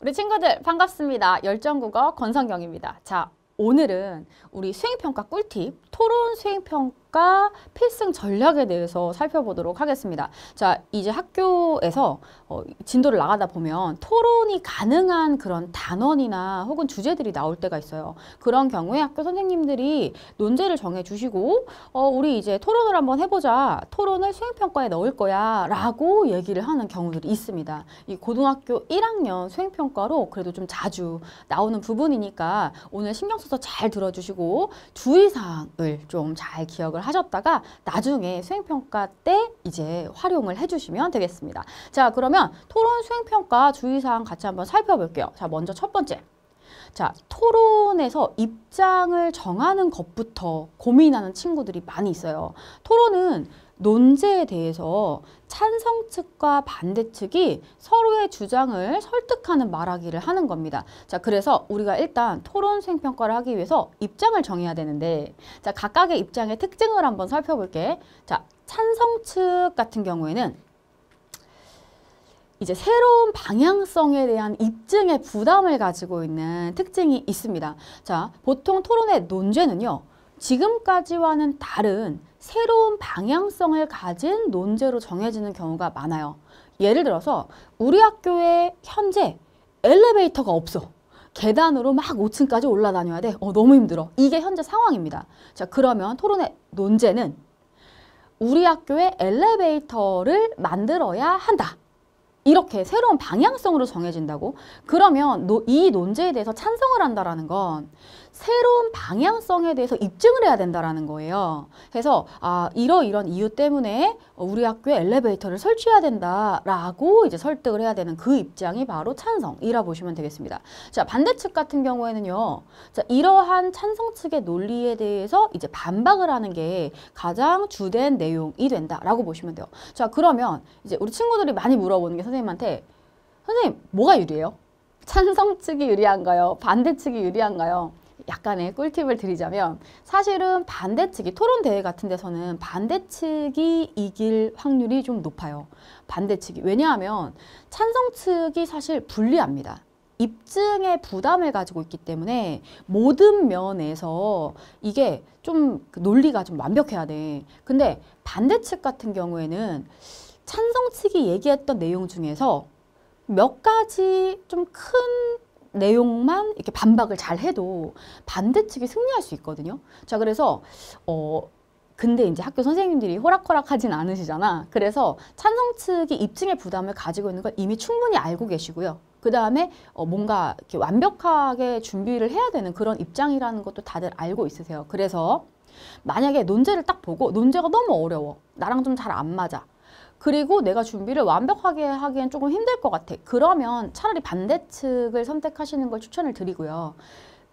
우리 친구들 반갑습니다. 열정국어 권성경입니다. 자, 오늘은 우리 수행평가 꿀팁 토론 수행평가 필승 전략에 대해서 살펴보도록 하겠습니다. 자, 이제 학교에서 어, 진도를 나가다 보면 토론이 가능한 그런 단원이나 혹은 주제들이 나올 때가 있어요. 그런 경우에 학교 선생님들이 논제를 정해주시고 어, 우리 이제 토론을 한번 해보자. 토론을 수행평가에 넣을 거야. 라고 얘기를 하는 경우들이 있습니다. 이 고등학교 1학년 수행평가로 그래도 좀 자주 나오는 부분이니까 오늘 신경 써서 잘 들어주시고 주의사항을 방법을 좀잘 기억을 하셨다가 나중에 수행평가 때 이제 활용을 해주시면 되겠습니다. 자 그러면 토론 수행평가 주의사항 같이 한번 살펴볼게요. 자 먼저 첫 번째 자, 토론에서 입장을 정하는 것부터 고민하는 친구들이 많이 있어요. 토론은 논제에 대해서 찬성 측과 반대 측이 서로의 주장을 설득하는 말하기를 하는 겁니다. 자, 그래서 우리가 일단 토론 수평가를 하기 위해서 입장을 정해야 되는데 자, 각각의 입장의 특징을 한번 살펴볼게. 자, 찬성 측 같은 경우에는 이제 새로운 방향성에 대한 입증의 부담을 가지고 있는 특징이 있습니다. 자, 보통 토론의 논제는요. 지금까지와는 다른 새로운 방향성을 가진 논제로 정해지는 경우가 많아요. 예를 들어서 우리 학교에 현재 엘리베이터가 없어. 계단으로 막 5층까지 올라다녀야 돼. 어, 너무 힘들어. 이게 현재 상황입니다. 자, 그러면 토론의 논제는 우리 학교에 엘리베이터를 만들어야 한다. 이렇게 새로운 방향성으로 정해진다고? 그러면 노, 이 논제에 대해서 찬성을 한다라는 건 새로운 방향성에 대해서 입증을 해야 된다라는 거예요. 그래서 아 이러이런 이유 때문에 우리 학교에 엘리베이터를 설치해야 된다라고 이제 설득을 해야 되는 그 입장이 바로 찬성이라 보시면 되겠습니다. 자 반대측 같은 경우에는요. 자 이러한 찬성 측의 논리에 대해서 이제 반박을 하는 게 가장 주된 내용이 된다라고 보시면 돼요. 자 그러면 이제 우리 친구들이 많이 물어보는 게 선생님한테 선생님 뭐가 유리해요? 찬성 측이 유리한가요? 반대 측이 유리한가요? 약간의 꿀팁을 드리자면 사실은 반대측이 토론 대회 같은 데서는 반대측이 이길 확률이 좀 높아요. 반대측이 왜냐하면 찬성측이 사실 불리합니다. 입증의 부담을 가지고 있기 때문에 모든 면에서 이게 좀 논리가 좀 완벽해야 돼. 근데 반대측 같은 경우에는 찬성 측이 얘기했던 내용 중에서 몇 가지 좀 큰 내용만 이렇게 반박을 잘 해도 반대 측이 승리할 수 있거든요. 자, 그래서 어 근데 이제 학교 선생님들이 호락호락하진 않으시잖아. 그래서 찬성 측이 입증의 부담을 가지고 있는 걸 이미 충분히 알고 계시고요. 그 다음에 어 뭔가 이렇게 완벽하게 준비를 해야 되는 그런 입장이라는 것도 다들 알고 있으세요. 그래서 만약에 논제를 딱 보고 논제가 너무 어려워. 나랑 좀 잘 안 맞아. 그리고 내가 준비를 완벽하게 하기엔 조금 힘들 것 같아. 그러면 차라리 반대측을 선택하시는 걸 추천을 드리고요.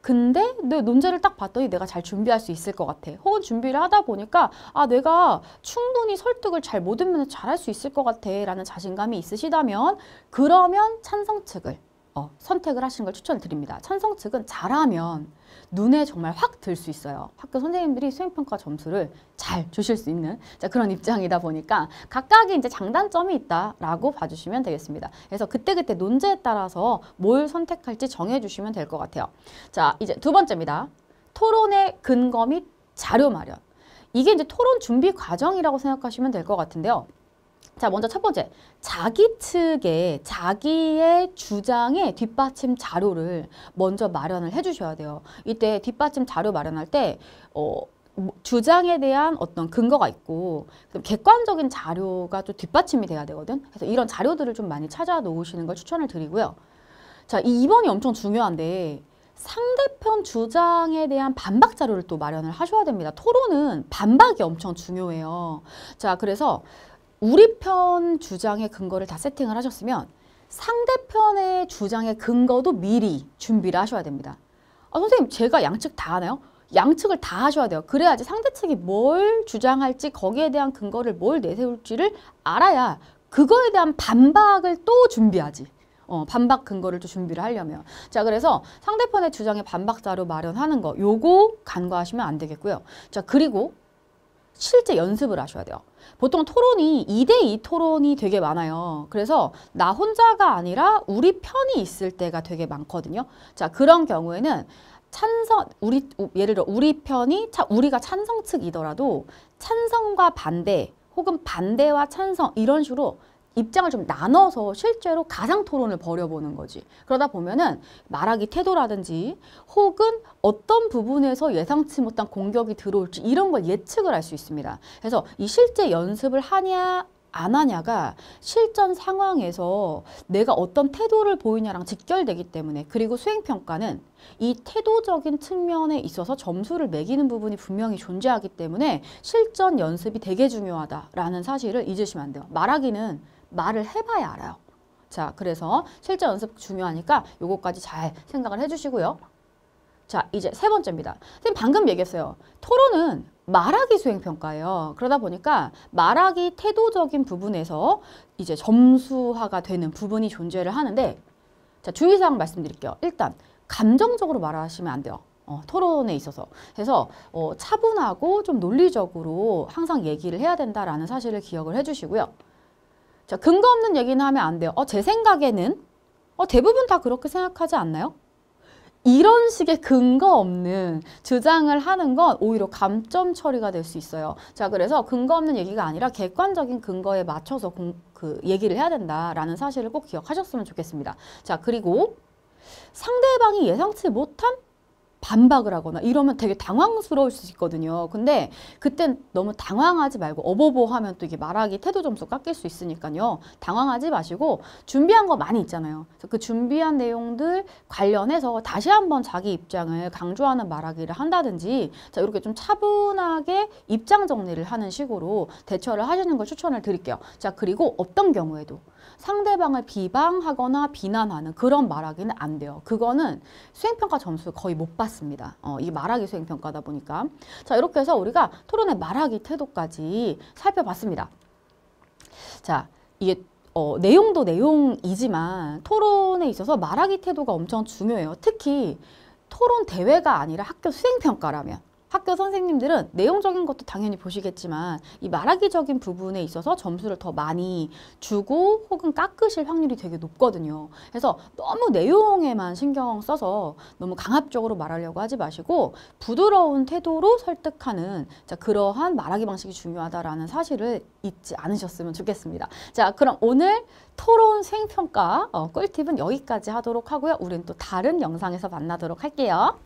근데 내 논제를 딱 봤더니 내가 잘 준비할 수 있을 것 같아. 혹은 준비를 하다 보니까 아 내가 충분히 설득을 잘 모든 면에서 잘할 수 있을 것 같아 라는 자신감이 있으시다면 그러면 찬성 측을 어, 선택을 하시는 걸 추천드립니다. 찬성 측은 잘하면 눈에 정말 확 들 수 있어요. 학교 선생님들이 수행평가 점수를 잘 주실 수 있는 자, 그런 입장이다 보니까 각각의 이제 장단점이 있다라고 봐주시면 되겠습니다. 그래서 그때그때 논제에 따라서 뭘 선택할지 정해주시면 될 것 같아요. 자, 이제 두 번째입니다. 토론의 근거 및 자료 마련. 이게 이제 토론 준비 과정이라고 생각하시면 될 것 같은데요. 자, 먼저 첫 번째. 자기 측에 자기의 주장에 뒷받침 자료를 먼저 마련을 해 주셔야 돼요. 이때 뒷받침 자료 마련할 때 어, 뭐, 주장에 대한 어떤 근거가 있고 객관적인 자료가 좀 뒷받침이 돼야 되거든. 그래서 이런 자료들을 좀 많이 찾아 놓으시는 걸 추천을 드리고요. 자, 이 2번이 엄청 중요한데 상대편 주장에 대한 반박 자료를 또 마련을 하셔야 됩니다. 토론은 반박이 엄청 중요해요. 자, 그래서 우리 편 주장의 근거를 다 세팅을 하셨으면 상대편의 주장의 근거도 미리 준비를 하셔야 됩니다. 아, 선생님 제가 양측 다 하나요? 양측을 다 하셔야 돼요. 그래야지 상대 측이 뭘 주장할지 거기에 대한 근거를 뭘 내세울지를 알아야 그거에 대한 반박을 또 준비하지. 어, 반박 근거를 또 준비를 하려면. 자, 그래서 상대편의 주장에 반박 자료 마련하는 거 요거 간과하시면 안 되겠고요. 자, 그리고 실제 연습을 하셔야 돼요. 보통 토론이 2대 2 토론이 되게 많아요. 그래서 나 혼자가 아니라 우리 편이 있을 때가 되게 많거든요. 자, 그런 경우에는 찬성 우리 예를 들어 우리 편이 차, 우리가 찬성 측이더라도 찬성과 반대 혹은 반대와 찬성 이런 식으로 입장을 좀 나눠서 실제로 가상 토론을 벌여보는 거지. 그러다 보면은 말하기 태도라든지 혹은 어떤 부분에서 예상치 못한 공격이 들어올지 이런 걸 예측을 할 수 있습니다. 그래서 이 실제 연습을 하냐 안 하냐가 실전 상황에서 내가 어떤 태도를 보이냐랑 직결되기 때문에 그리고 수행평가는 이 태도적인 측면에 있어서 점수를 매기는 부분이 분명히 존재하기 때문에 실전 연습이 되게 중요하다라는 사실을 잊으시면 안 돼요. 말하기는 말을 해봐야 알아요. 자, 그래서 실제 연습 중요하니까 요거까지 잘 생각을 해주시고요. 자, 이제 세 번째입니다. 선생님 방금 얘기했어요. 토론은 말하기 수행평가예요. 그러다 보니까 말하기 태도적인 부분에서 이제 점수화가 되는 부분이 존재를 하는데 자, 주의사항 말씀드릴게요. 일단 감정적으로 말하시면 안 돼요. 어, 토론에 있어서 그래서 어, 차분하고 좀 논리적으로 항상 얘기를 해야 된다라는 사실을 기억을 해주시고요. 자, 근거 없는 얘기는 하면 안 돼요. 어, 제 생각에는 어, 대부분 다 그렇게 생각하지 않나요? 이런 식의 근거 없는 주장을 하는 건 오히려 감점 처리가 될 수 있어요. 자, 그래서 근거 없는 얘기가 아니라 객관적인 근거에 맞춰서 공, 그 얘기를 해야 된다라는 사실을 꼭 기억하셨으면 좋겠습니다. 자, 그리고 상대방이 예상치 못한 반박을 하거나 이러면 되게 당황스러울 수 있거든요. 근데 그땐 너무 당황하지 말고 어버버 하면 또 이게 말하기 태도 점수 깎일 수 있으니까요. 당황하지 마시고 준비한 거 많이 있잖아요. 그 준비한 내용들 관련해서 다시 한번 자기 입장을 강조하는 말하기를 한다든지 자 이렇게 좀 차분하게 입장 정리를 하는 식으로 대처를 하시는 걸 추천을 드릴게요. 자 그리고 어떤 경우에도 상대방을 비방하거나 비난하는 그런 말하기는 안 돼요. 그거는 수행평가 점수 거의 못 받습니다. 어, 이 말하기 수행평가다 보니까. 자, 이렇게 해서 우리가 토론의 말하기 태도까지 살펴봤습니다. 자, 이게 어, 내용도 내용이지만 토론에 있어서 말하기 태도가 엄청 중요해요. 특히 토론 대회가 아니라 학교 수행평가라면 학교 선생님들은 내용적인 것도 당연히 보시겠지만 이 말하기적인 부분에 있어서 점수를 더 많이 주고 혹은 깎으실 확률이 되게 높거든요. 그래서 너무 내용에만 신경 써서 너무 강압적으로 말하려고 하지 마시고 부드러운 태도로 설득하는 자, 그러한 말하기 방식이 중요하다라는 사실을 잊지 않으셨으면 좋겠습니다. 자, 그럼 오늘 토론 수행평가 어, 꿀팁은 여기까지 하도록 하고요. 우린또 다른 영상에서 만나도록 할게요.